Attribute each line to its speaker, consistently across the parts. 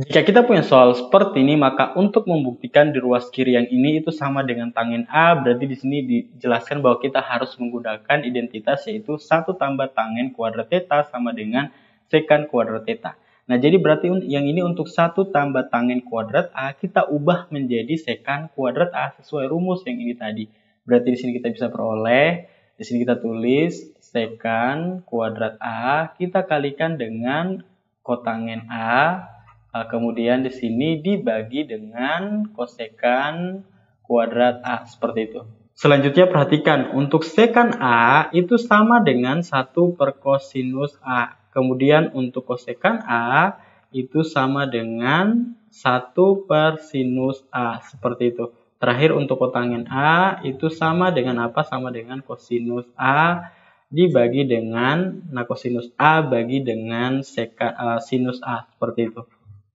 Speaker 1: Jika kita punya soal seperti ini, maka untuk membuktikan di ruas kiri yang ini itu sama dengan tangen A, berarti di sini dijelaskan bahwa kita harus menggunakan identitas yaitu 1 tambah tangen kuadrat theta sama dengan sekan kuadrat theta. Nah, jadi berarti yang ini untuk 1 tambah tangen kuadrat A, kita ubah menjadi sekan kuadrat A sesuai rumus yang ini tadi. Berarti di sini kita bisa peroleh, di sini kita tulis sekan kuadrat A, kita kalikan dengan kotangen A Eh, kemudian di sini dibagi dengan kosekan kuadrat A seperti itu. Selanjutnya perhatikan untuk sekan A itu sama dengan 1 per kosinus A. Kemudian untuk kosekan A itu sama dengan 1 per sinus A seperti itu. Terakhir untuk kotangen A itu sama dengan apa? Sama dengan kosinus A dibagi dengan nah kosinus A bagi dengan seka, uh, sinus A seperti itu.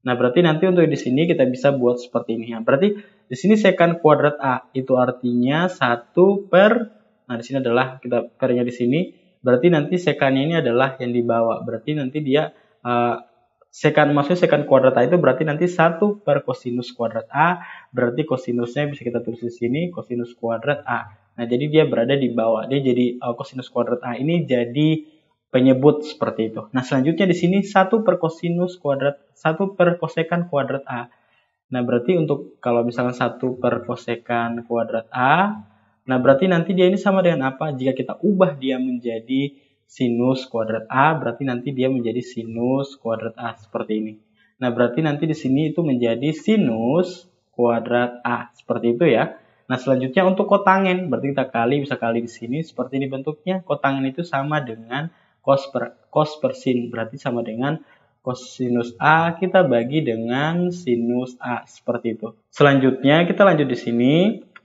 Speaker 1: Nah, berarti nanti untuk di sini kita bisa buat seperti ini ya. Berarti di sini sekan kuadrat A itu artinya 1 per, nah di sini adalah kita pernya di sini, berarti nanti sekannya ini adalah yang dibawa. Berarti nanti dia, uh, eh, sekan maksudnya sekan kuadrat A itu berarti nanti 1 per kosinus kuadrat A, berarti kosinusnya bisa kita tulis di sini, kosinus kuadrat A. Nah, jadi dia berada di bawah, dia jadi uh, kosinus kuadrat A ini jadi penyebut seperti itu. Nah, selanjutnya di sini 1 per kosinus kuadrat, 1 per kosekan kuadrat A. Nah, berarti untuk kalau misalnya 1 per kosekan kuadrat A, nah berarti nanti dia ini sama dengan apa? Jika kita ubah dia menjadi sinus kuadrat A, berarti nanti dia menjadi sinus kuadrat A seperti ini. Nah, berarti nanti di sini itu menjadi sinus kuadrat A, seperti itu ya. Nah, selanjutnya untuk kotangen, berarti kita kali bisa kali di sini seperti ini bentuknya. Kotangen itu sama dengan cos per cos per sin berarti sama dengan kosinus A kita bagi dengan sinus A seperti itu. Selanjutnya kita lanjut di sini.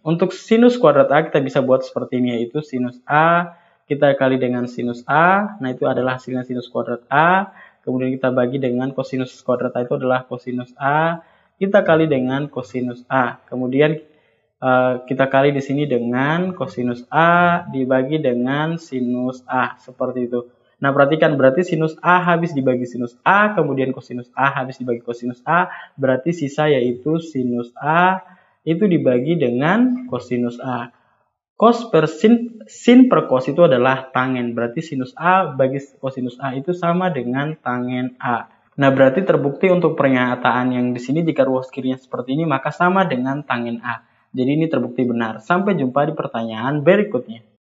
Speaker 1: Untuk sinus kuadrat A kita bisa buat seperti ini yaitu sinus A kita kali dengan sinus A. Nah, itu adalah hasilnya sinus kuadrat A. Kemudian kita bagi dengan kosinus kuadrat A itu adalah kosinus A. Kita kali dengan kosinus A. Kemudian eh, kita kali di sini dengan kosinus A dibagi dengan sinus A seperti itu. Nah, perhatikan berarti sinus A habis dibagi sinus A, kemudian kosinus A habis dibagi kosinus A, berarti sisa yaitu sinus A itu dibagi dengan kosinus A. Cos per sin, sin per cos itu adalah tangen, berarti sinus A bagi kosinus A itu sama dengan tangen A. Nah, berarti terbukti untuk pernyataan yang di sini jika ruas kirinya seperti ini, maka sama dengan tangen A. Jadi ini terbukti benar. Sampai jumpa di pertanyaan berikutnya.